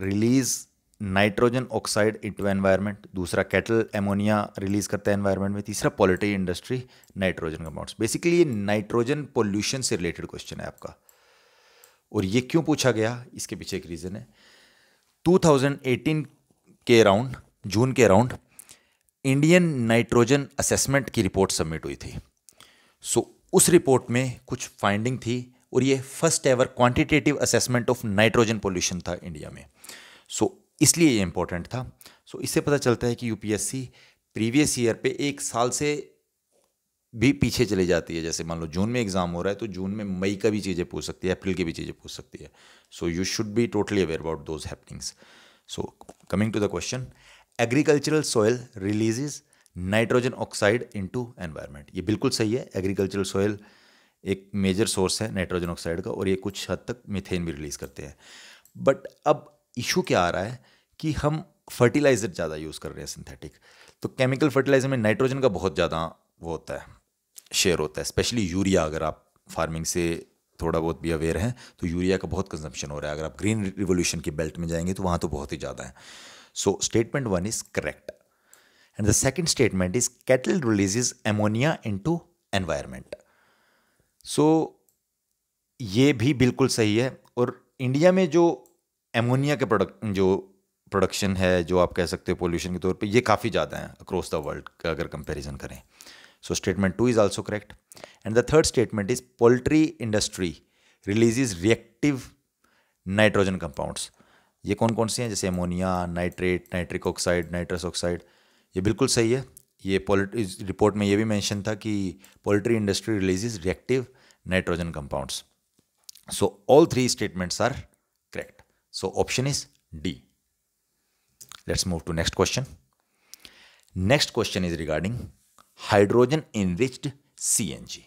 release nitrogen oxide into environment दूसरा कैटल एमोनिया रिलीज करता है एनवायरमेंट में तीसरा poultry industry nitrogen compound basically ये नाइट्रोजन पोल्यूशन से related question है आपका और ये क्यों पूछा गया इसके पीछे एक रीज़न है 2018 के अराउंड जून के अराउंड इंडियन नाइट्रोजन असेसमेंट की रिपोर्ट सबमिट हुई थी सो so, उस रिपोर्ट में कुछ फाइंडिंग थी और ये first ever quantitative assessment of nitrogen pollution था इंडिया में सो so, इसलिए ये इम्पोर्टेंट था सो so, इससे पता चलता है कि यूपीएससी प्रीवियस ईयर पे एक साल से भी पीछे चले जाती है जैसे मान लो जून में एग्ज़ाम हो रहा है तो जून में मई का भी चीज़ें पूछ सकती है अप्रैल की भी चीज़ें पूछ सकती है so you should be totally aware about those happenings so coming to the question agricultural soil releases nitrogen oxide into environment ये बिल्कुल सही है एग्रीकल्चरल सॉयल एक मेजर सोर्स है नाइट्रोजन ऑक्साइड का और ये कुछ हद तक मिथेन भी रिलीज़ करते हैं बट अब इशू क्या आ रहा है कि हम फर्टिलाइज़र ज़्यादा यूज़ कर रहे हैं सिंथेटिक तो केमिकल फर्टिलाइज़र में नाइट्रोजन का बहुत ज़्यादा वो होता है शेयर होता है स्पेशली यूरिया अगर आप फार्मिंग से थोड़ा बहुत भी अवेयर हैं तो यूरिया का बहुत कंजम्पशन हो रहा है अगर आप ग्रीन रिवोल्यूशन की बेल्ट में जाएंगे तो वहाँ तो बहुत ही ज़्यादा है so statement one is correct and the second statement is cattle release ammonia into environment so ये भी बिल्कुल सही है और इंडिया में जो एमोनिया के प्रोडक्ट जो प्रोडक्शन है जो आप कह सकते हो पोल्यूशन के तौर पे ये काफ़ी ज़्यादा है अक्रॉस द वर्ल्ड का अगर कंपैरिजन करें so statement two is also correct and the third statement is poultry industry release reactive nitrogen compounds ये कौन कौन से हैं जैसे ammonia nitrate nitric oxide nitrous oxide ये बिल्कुल सही है ये पोल्ट्री रिपोर्ट में ये भी मैंशन था कि poultry industry release reactive nitrogen compounds so all three statements are correct so option is D let's move to next question next question is regarding hydrogen enriched CNG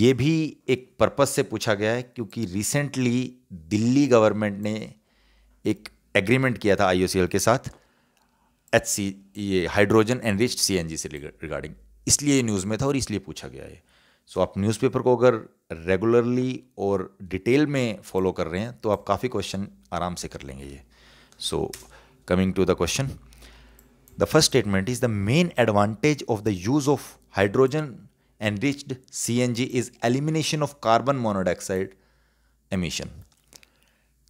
ये भी एक purpose से पूछा गया है क्योंकि रिसेंटली दिल्ली गवर्नमेंट ने एक एग्रीमेंट किया था आई के साथ एच सी ये हाइड्रोजन एनरिच्ड सीएनजी से रिगार्डिंग इसलिए ये न्यूज़ में था और इसलिए पूछा गया है सो आप न्यूज़पेपर को अगर रेगुलरली और डिटेल में फॉलो कर रहे हैं तो आप काफ़ी क्वेश्चन आराम से कर लेंगे ये so so, coming to the question the first statement is the main advantage of the use of hydrogen enriched CNG is elimination of carbon मोनोडाइक्साइड emission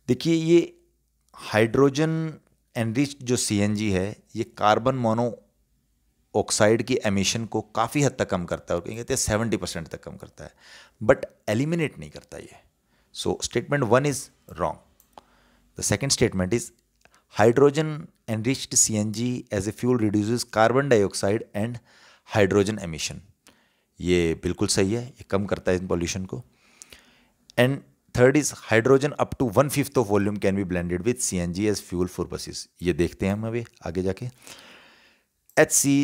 देखिए ये हाइड्रोजन एनरिच्ड जो सी है ये कार्बन मोनो ऑक्साइड की emission को काफ़ी हद तक कम करता है और कहते हैं सेवेंटी परसेंट तक कम करता है बट एलिमिनेट नहीं करता ये so statement one is wrong the second statement is hydrogen enriched C N G as a fuel reduce carbon dioxide and hydrogen emission ये बिल्कुल सही है ये कम करता है इन पॉल्यूशन को and third is hydrogen up to one fifth of volume can be blended with C N G as fuel for buses ये देखते हैं हम अभी आगे जाके H C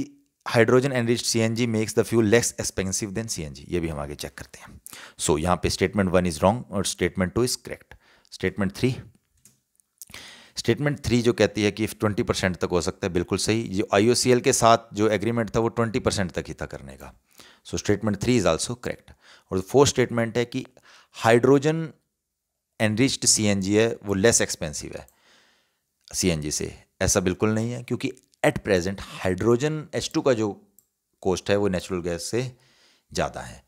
hydrogen enrich C N G makes the fuel less expensive than C N G ये भी हम आगे चेक करते हैं सो so, यहाँ पे स्टेटमेंट वन इज रॉन्ग और statement two is correct statement three statement three जो कहती है कि ट्वेंटी परसेंट तक हो सकता है बिल्कुल सही जो आई के साथ जो एग्रीमेंट था वो ट्वेंटी परसेंट तक ही था करने का so statement three is also correct और फोर्थ स्टेटमेंट है कि हाइड्रोजन एनरिच्ड सी है वो लेस एक्सपेंसिव है सी से ऐसा बिल्कुल नहीं है क्योंकि एट प्रेजेंट हाइड्रोजन एच का जो कॉस्ट है वो नेचुरल गैस से ज़्यादा है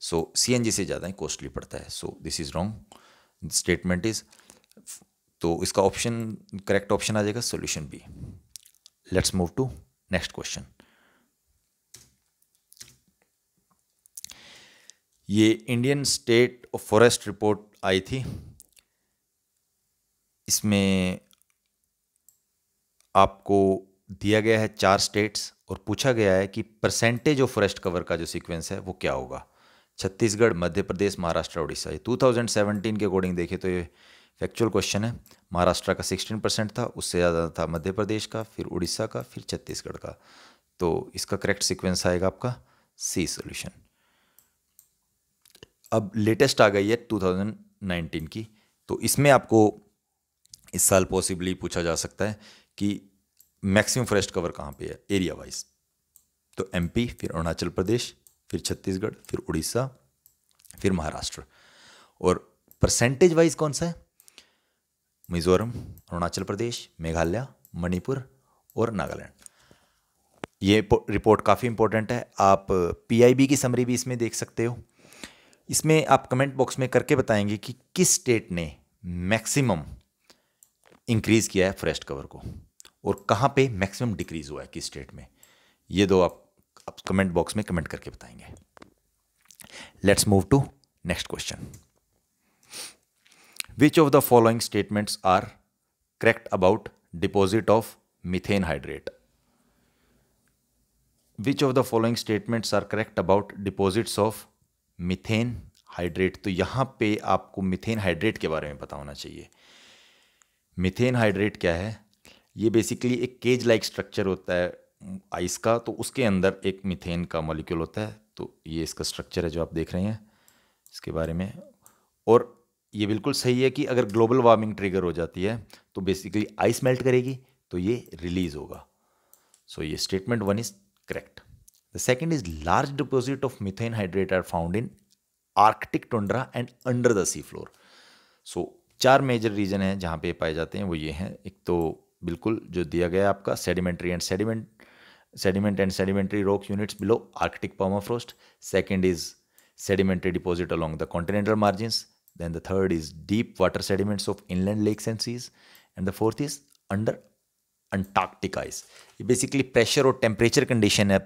सो so, सी से ज़्यादा ही कॉस्टली पड़ता है so this is wrong statement is तो इसका ऑप्शन करेक्ट ऑप्शन आ जाएगा solution B let's move to next question ये Indian state of forest report आई थी इसमें आपको दिया गया है चार स्टेट्स और पूछा गया है कि परसेंटेज ऑफ फॉरेस्ट कवर का जो सीक्वेंस है वो क्या होगा छत्तीसगढ़ मध्य प्रदेश महाराष्ट्र उड़ीसा ये 2017 के अकॉर्डिंग देखें तो ये फैक्चुअल क्वेश्चन है महाराष्ट्र का सिक्सटीन परसेंट था उससे ज़्यादा था मध्य प्रदेश का फिर उड़ीसा का फिर छत्तीसगढ़ का तो इसका करेक्ट सिक्वेंस आएगा आपका सी सोल्यूशन अब लेटेस्ट आ गई है 2019 की तो इसमें आपको इस साल पॉसिबली पूछा जा सकता है कि मैक्सिमम फॉरेस्ट कवर कहाँ पे है एरिया वाइज तो एमपी फिर अरुणाचल प्रदेश फिर छत्तीसगढ़ फिर उड़ीसा फिर महाराष्ट्र और परसेंटेज वाइज कौन सा है मिज़ोरम अरुणाचल प्रदेश मेघालय मणिपुर और नागालैंड ये रिपोर्ट काफ़ी इंपॉर्टेंट है आप पीआईबी की समरी भी इसमें देख सकते हो इसमें आप कमेंट बॉक्स में करके बताएंगे कि किस स्टेट ने मैक्सिमम इंक्रीज़ किया है फ्रेस्ट कवर को और कहाँ पे मैक्सिमम डिक्रीज़ हुआ है किस स्टेट में ये दो आप, आप कमेंट बॉक्स में कमेंट करके बताएंगे let's move to next question which of the following statements are correct about deposit of methane hydrate which of the following statements are correct about deposits of methane hydrate तो यहां पे आपको methane hydrate के बारे में पता होना चाहिए मिथेन हाइड्रेट क्या है ये बेसिकली एक केज लाइक स्ट्रक्चर होता है आइस का तो उसके अंदर एक मिथेन का मॉलिक्यूल होता है तो ये इसका स्ट्रक्चर है जो आप देख रहे हैं इसके बारे में और ये बिल्कुल सही है कि अगर ग्लोबल वार्मिंग ट्रिगर हो जाती है तो बेसिकली आइस मेल्ट करेगी तो ये रिलीज होगा सो ये statement one is correct the second is large deposit of methane hydrate are found in Arctic tundra and under the sea floor so चार मेजर रीजन हैं जहाँ पे पाए जाते हैं वो ये हैं एक तो बिल्कुल जो दिया गया आपका sedimentary and sediment sediment and sedimentary rock units below Arctic permafrost second is sedimentary deposit along the continental margins. Then the third is deep water sediments of inland lakes and seas. And the fourth is under Antarctica इस ये basically pressure और temperature condition है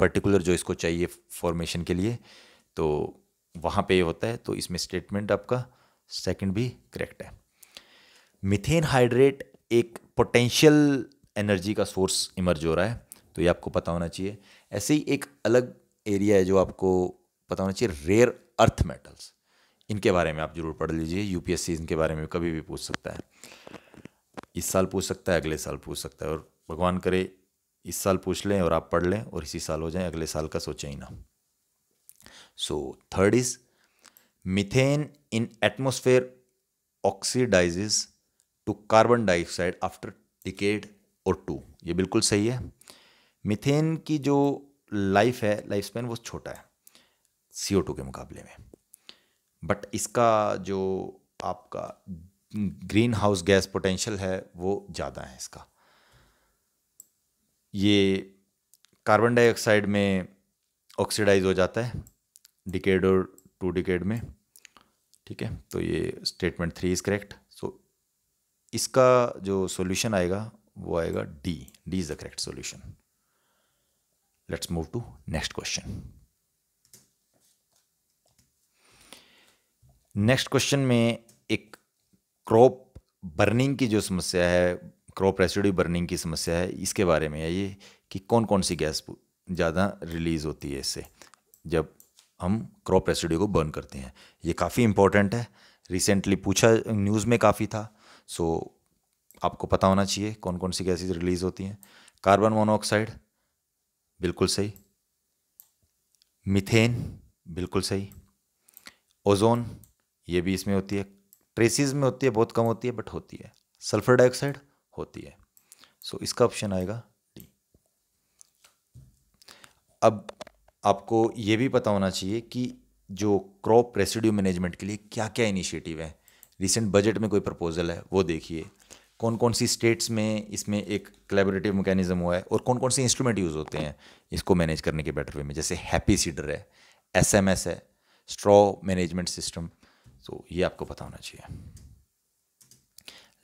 particular जो इसको चाहिए formation के लिए तो वहाँ पे ये होता है तो इसमें स्टेटमेंट आपका सेकंड भी करेक्ट है मिथेन हाइड्रेट एक पोटेंशियल एनर्जी का सोर्स इमर्ज हो रहा है तो ये आपको पता होना चाहिए ऐसे ही एक अलग एरिया है जो आपको पता होना चाहिए रेयर अर्थ मेटल्स इनके बारे में आप जरूर पढ़ लीजिए यूपीएससी इनके बारे में कभी भी पूछ सकता है इस साल पूछ सकता है अगले साल पूछ सकता है और भगवान करे इस साल पूछ लें और आप पढ़ लें और इसी साल हो जाए अगले साल का सोचें ही ना so third is methane in atmosphere oxidises to carbon dioxide after decade or two ये बिल्कुल सही है मिथेन की जो लाइफ है लाइफ स्पैन वो छोटा है सी के मुकाबले में बट इसका जो आपका ग्रीन हाउस गैस पोटेंशियल है वो ज़्यादा है इसका ये कार्बन डाइऑक्साइड में ऑक्सीडाइज हो जाता है डिकेड और टू डिकेड में ठीक है तो ये statement three is correct so इसका जो सॉल्यूशन आएगा वो आएगा D D is the correct solution let's move to next question next question में एक क्रॉप बर्निंग की जो समस्या है क्रॉप रेसिड्यू बर्निंग की समस्या है इसके बारे में है ये कि कौन कौन सी गैस ज़्यादा रिलीज़ होती है इससे जब हम क्रॉप रेसिड्यू को बर्न करते हैं ये काफ़ी इंपॉर्टेंट है रिसेंटली पूछा न्यूज़ में काफ़ी था सो आपको पता होना चाहिए कौन कौन सी गैसेज रिलीज़ होती हैं कार्बन मोनोऑक्साइड बिल्कुल सही मिथेन बिल्कुल सही ओजोन ये भी इसमें होती है ट्रेसिस में होती है बहुत कम होती है बट होती है सल्फर डाइऑक्साइड होती है सो so, इसका ऑप्शन आएगा डी अब आपको ये भी पता होना चाहिए कि जो क्रॉप रेसिड्यू मैनेजमेंट के लिए क्या क्या इनिशिएटिव है रिसेंट बजट में कोई प्रपोजल है वो देखिए कौन कौन सी स्टेट्स में इसमें एक कलेबोरेटिव मैकेनिज्म हुआ है और कौन कौन से इंस्ट्रूमेंट यूज़ होते हैं इसको मैनेज करने के बेटर वे में जैसे हैप्पी सीडर है एस है स्ट्रॉ मैनेजमेंट सिस्टम तो ये आपको पता होना चाहिए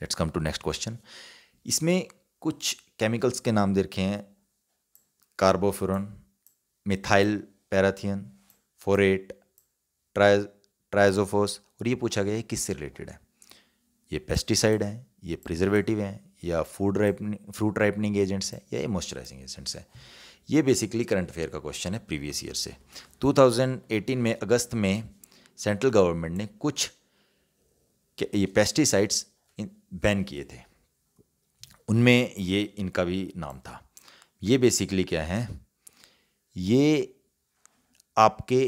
let's come to next question इसमें कुछ केमिकल्स के नाम दे रखे हैं carbofuran methyl parathion phorate tri triazophos और ये पूछा गया है किससे रिलेटेड है ये पेस्टिसाइड हैं ये प्रिजर्वेटिव हैं या food ripening fruit ripening agents हैं या ये मॉइस्चराइजिंग एजेंट्स हैं ये बेसिकली करंट अफेयर का क्वेश्चन है प्रीवियस ईयर से 2018 में अगस्त में सेंट्रल गवर्नमेंट ने कुछ ये पेस्टिसाइड्स बैन किए थे उनमें ये इनका भी नाम था ये बेसिकली क्या है ये आपके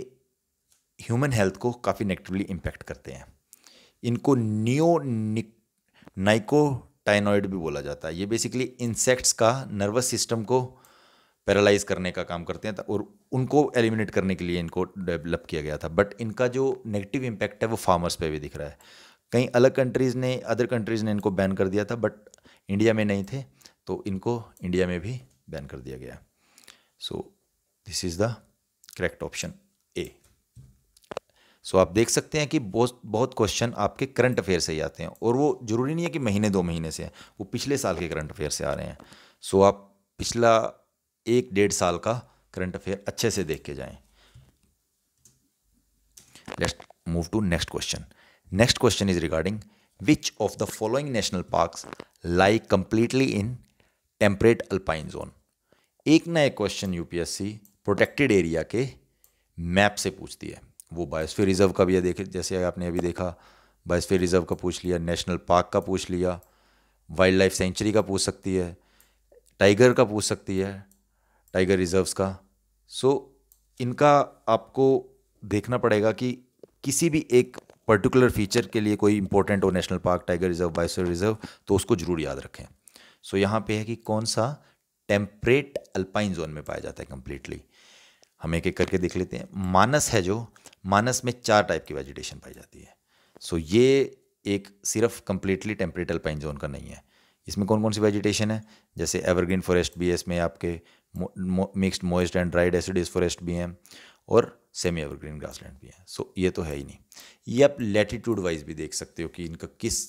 ह्यूमन हेल्थ को काफ़ी नेगेटिवली इम्पेक्ट करते हैं इनको नियो नाइकोटाइनॉइड भी बोला जाता है ये बेसिकली इंसेक्ट्स का नर्वस सिस्टम को पैरालाइज करने का काम करते हैं तो और उनको एलिमिनेट करने के लिए इनको डेवलप किया गया था बट इनका जो नेगेटिव इम्पैक्ट है वो फार्मर्स पे भी दिख रहा है कई अलग कंट्रीज़ ने अदर कंट्रीज़ ने इनको बैन कर दिया था बट इंडिया में नहीं थे तो इनको इंडिया में भी बैन कर दिया गया so this is the correct option A so आप देख सकते हैं कि बहुत बहुत क्वेश्चन आपके करंट अफेयर से ही आते हैं और वो ज़रूरी नहीं है कि महीने दो महीने से हैं वो पिछले साल के करंट अफेयर से आ रहे हैं सो so आप पिछला एक डेढ़ साल का करंट अफेयर अच्छे से देख के जाएं let's move to next question next question is regarding which of the following national parks like completely in temperate alpine zone एक ना एक क्वेश्चन यूपीएससी प्रोटेक्टेड एरिया के मैप से पूछती है वो बायोस्फीयर रिजर्व का भी देखे जैसे आपने अभी देखा बायोस्फीयर रिजर्व का पूछ लिया नेशनल पार्क का पूछ लिया वाइल्ड लाइफ सेंचुरी का पूछ सकती है टाइगर का पूछ सकती है टाइगर रिजर्व्स का सो so, इनका आपको देखना पड़ेगा कि किसी भी एक पर्टिकुलर फीचर के लिए कोई इंपॉर्टेंट हो national park tiger reserve biosphere reserve तो उसको जरूर याद रखें सो so, यहाँ पे है कि कौन सा टेम्परेट अल्पाइन जोन में पाया जाता है कम्प्लीटली हम एक एक करके देख लेते हैं मानस है जो मानस में चार टाइप की वेजिटेशन पाई जाती है सो so, ये एक सिर्फ कम्प्लीटली टेम्परेट अल्पाइन जोन का नहीं है इसमें कौन कौन सी वेजिटेशन है जैसे एवरग्रीन फॉरेस्ट भी है इसमें आपके mixed moist and dried deciduous forest भी हैं और सेमी एवरग्रीन ग्रासलैंड भी हैं सो so, ये तो है ही नहीं ये आप लेटीट्यूड वाइज भी देख सकते हो कि इनका किस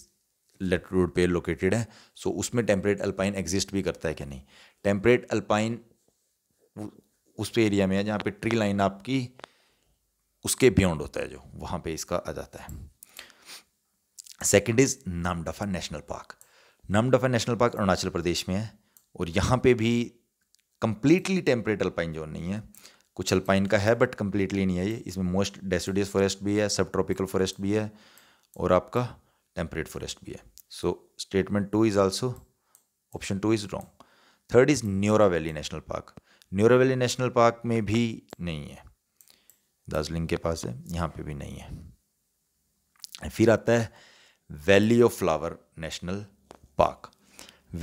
लेटीट्यूड पे लोकेटेड है सो so, उसमें टेम्परेट अल्पाइन एग्जिस्ट भी करता है क्या नहीं टेम्परेट अल्पाइन उस पे एरिया में है जहाँ पे ट्री लाइन आपकी उसके बियॉन्ड होता है जो वहाँ पे इसका आ जाता है second is Namdapha national park Namdapha national park Arunachal Pradesh में है और यहाँ पे भी कम्प्लीटली टेम्परेट अल्पाइन जोन नहीं है कुछ अल्पाइन का है बट कम्प्लीटली नहीं है ये इसमें मोस्ट डेसिडियस फॉरेस्ट भी है सब ट्रॉपिकल फॉरेस्ट भी है और आपका टेम्परेट फॉरेस्ट भी है so statement two is also option two is wrong third is Neora valley national park Neora valley national park में भी नहीं है दार्जिलिंग के पास है यहाँ पे भी नहीं है फिर आता है valley of flower national park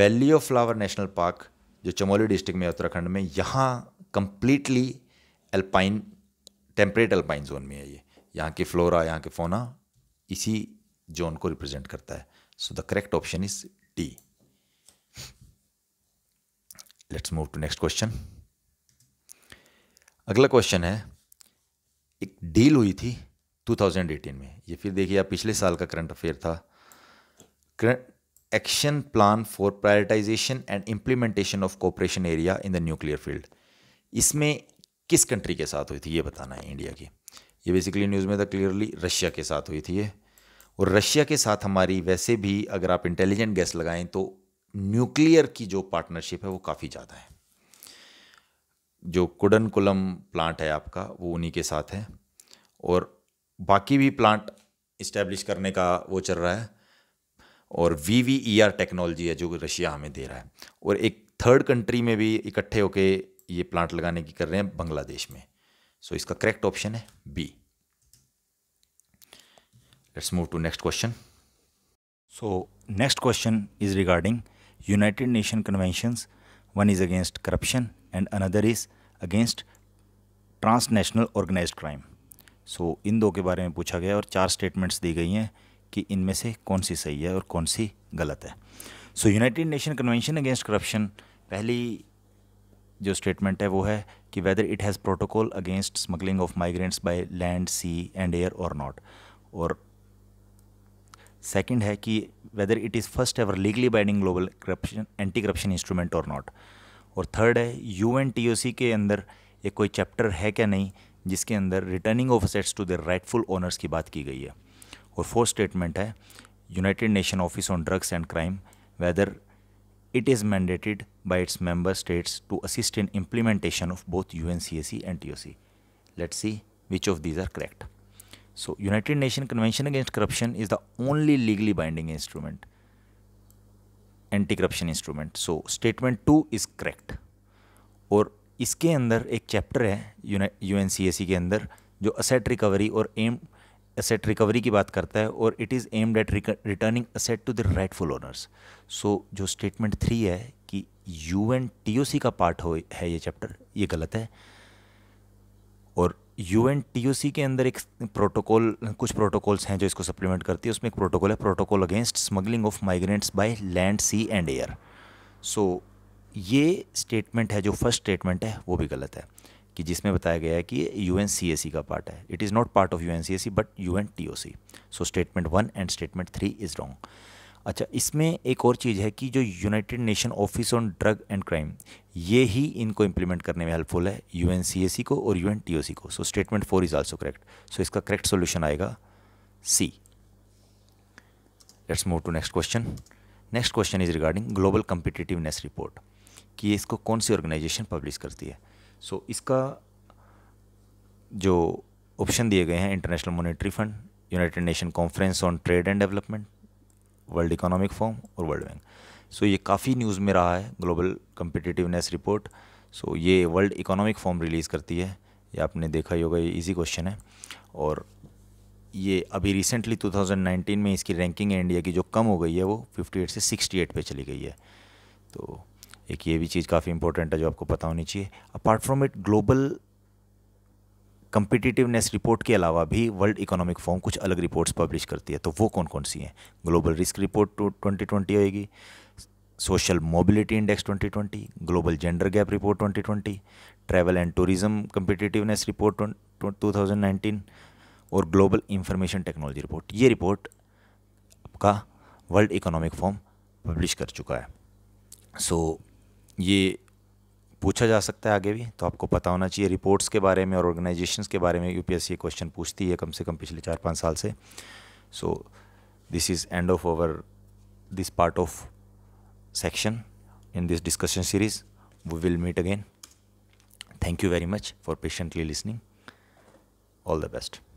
valley of flower national park जो चमोली डिस्ट्रिक्ट में उत्तराखंड में यहाँ completely alpine temperate alpine zone में है ये यहाँ की फ्लोरा यहाँ के फोना इसी जोन को रिप्रेजेंट करता है so the correct option is D let's move to next question अगला क्वेश्चन है एक डील हुई थी 2018 में ये फिर देखिए आप पिछले साल का करंट अफेयर था action plan for prioritisation and implementation of cooperation area in the nuclear field इसमें किस कंट्री के साथ हुई थी ये बताना है इंडिया की ये बेसिकली न्यूज़ में था क्लियरली रशिया के साथ हुई थी ये और रशिया के साथ हमारी वैसे भी अगर आप इंटेलिजेंट गैस लगाएं तो न्यूक्लियर की जो पार्टनरशिप है वो काफ़ी ज़्यादा है जो कुडनकुलम प्लांट है आपका वो उन्हीं के साथ है और बाकी भी प्लांट इस्टेब्लिश करने का वो चल रहा है और V V E R technology है जो रशिया हमें दे रहा है और एक थर्ड कंट्री में भी इकट्ठे होके ये प्लांट लगाने की कर रहे हैं बांग्लादेश में सो so, इसका करेक्ट ऑप्शन है B let's move to next question so next question is regarding United Nation conventions one is against corruption and another is against transnational organised crime so इन दो के बारे में पूछा गया और चार स्टेटमेंट्स दी गई हैं कि इनमें से कौन सी सही है और कौन सी गलत है so United Nation convention against corruption पहली जो स्टेटमेंट है वो है कि whether it has protocol against smuggling of migrants by land sea and air और नॉट और सेकंड है कि whether it is first ever legally binding global corruption anti corruption instrument और नॉट और थर्ड है U N T O C के अंदर एक कोई चैप्टर है क्या नहीं जिसके अंदर returning of sets to their rightful owners की बात की गई है और फोर्थ स्टेटमेंट है United Nation office on drugs and crime whether it is mandated by its member states to assist in implementation of both U N C S C and T O C let C which of these are correct so United Nation convention against corruption is the only legally binding instrument anti corruption instrument so statement two is correct और इसके अंदर एक chapter है U N C S C के अंदर जो asset recovery और um asset recovery की बात करता है और it is aimed at returning asset to the rightful owners so जो स्टेटमेंट थ्री है कि U N T O C का पार्ट हो है ये चैप्टर ये गलत है और U N T O C के अंदर एक प्रोटोकॉल कुछ प्रोटोकॉल्स हैं जो इसको सप्लीमेंट करती है उसमें एक प्रोटोकॉल है protocol against smuggling of migrants by land sea and air so ये स्टेटमेंट है जो फर्स्ट स्टेटमेंट है वो भी गलत है कि जिसमें बताया गया है कि यू एन सी ए सी का पार्ट है it is not part of U N C A C but U N T O C so statement one and statement three is wrong अच्छा इसमें एक और चीज़ है कि जो United Nation office on drug and crime ये ही इनको इम्प्लीमेंट करने में हेल्पफुल है U N C A C को और U N T O C को so statement four is also correct so इसका करेक्ट सोल्यूशन आएगा C let's move to next question next question is regarding global competitiveness report कि इसको कौन सी organisation publish करती है सो इसका जो ऑप्शन दिए गए हैं International Monetary Fund United Nation Conference on Trade and Development World Economic Forum और वर्ल्ड बैंक सो ये काफ़ी न्यूज़ में रहा है ग्लोबल कम्पिटिटिवनेस रिपोर्ट सो ये वर्ल्ड इकोनॉमिक फॉर्म रिलीज़ करती है ये आपने देखा ही होगा ये ईजी क्वेश्चन है और ये अभी रिसेंटली 2019 में इसकी रैंकिंग है इंडिया की जो कम हो गई है वो 58 से 68 पे चली गई है तो एक ये भी चीज़ काफ़ी इंपॉर्टेंट है जो आपको पता होनी चाहिए apart from it global competitiveness report के अलावा भी वर्ल्ड इकोनॉमिक फोरम कुछ अलग रिपोर्ट्स पब्लिश करती है तो वो कौन कौन सी हैं global risk report two twenty twenty होएगी social mobility index twenty twenty global gender gap report twenty twenty travel and tourism competitiveness report two और ग्लोबल इंफॉर्मेशन टेक्नोलॉजी रिपोर्ट ये रिपोर्ट आपका वर्ल्ड इकोनॉमिक फोरम पब्लिश कर चुका है so so, ये पूछा जा सकता है आगे भी तो आपको पता होना चाहिए रिपोर्ट्स के बारे में और ऑर्गेनाइजेशंस के बारे में यूपीएससी क्वेश्चन पूछती है कम से कम पिछले चार पाँच साल से so this is end of over this part of section in this discussion series we will meet again thank you very much for patiently listening all the best